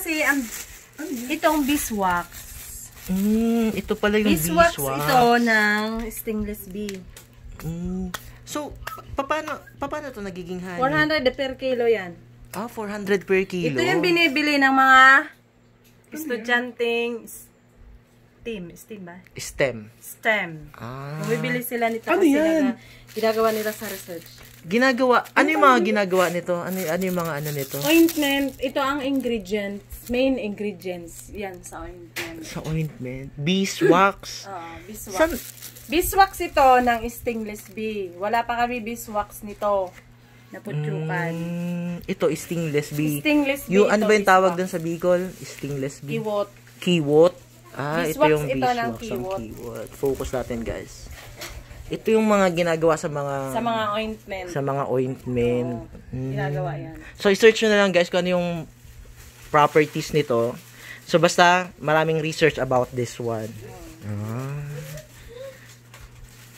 kasi ang ano itong biswak Mm, ito pala yung beeswax. Beeswax ito ng stainless bee. Mm. So, paano, paano ito nagiging honey? 400 per kilo yan. Ah, 400 per kilo? Ito yung binibili ng mga estudyanteng team. STEM ba? STEM. STEM. Ah. Bumibili sila nito ano kasi yan? Naga, ginagawa nila sa research. Ginagawa, ano yung mga ginagawa nito? Ano, ano yung mga ano nito? Ointment. Ito ang ingredients. Main ingredients. Yan, sa ointment. Sa ointment. Beeswax. Oo, uh, ah, beeswax. San? Beeswax ito ng stingless bee. Wala pa kami beeswax nito na putyukan. Mm, ito, stingless bee. Stingless bee. Yung, ano ba yung tawag dun sa Bicol? Stingless bee. Kiwot. Kiwot. Ah, beeswax, ito yung beeswax. Ito ng kiwot. Focus natin, guys. Ito yung mga ginagawa sa mga... Sa mga ointment. Sa mga ointment. Oo, mm. Ginagawa yan. So, i-search nyo na lang guys kung ano yung properties nito. So, basta maraming research about this one. Mm. Ah.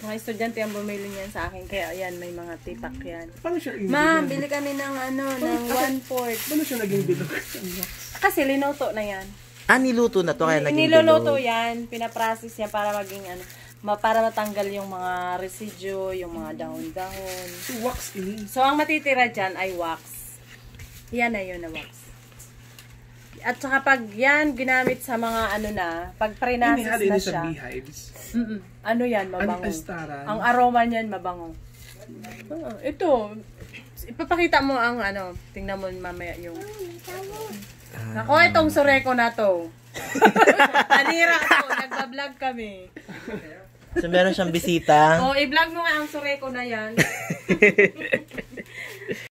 Mga estudyante ang bumili niyan sa akin. Kaya, ayan, may mga tipak yan. Paano siya Ma'am, bili kami ng ano, ng one-fourth. Ano siya naging bilog? Kasi linuto na yan. Ah, niluto na to, kaya naging Niluluto bilog. yan. Pinaprocess niya para maging ano para matanggal yung mga residue, yung mga dahon-dahon. So, wax ini. So, ang matitira dyan ay wax. Yan na yun na wax. At saka pag yan ginamit sa mga ano na, pag prinasis na siya. sa beehives? Mm -mm. Ano yan, mabango. ang aroma niyan, mabango. Uh, ito, ipapakita mo ang ano, tingnan mo mamaya yung... Ako, ah, oh, itong sureko na to. Anira ako, nagbablog kami. So, meron siyang bisita. oh, i-vlog mo nga ang sure na yan.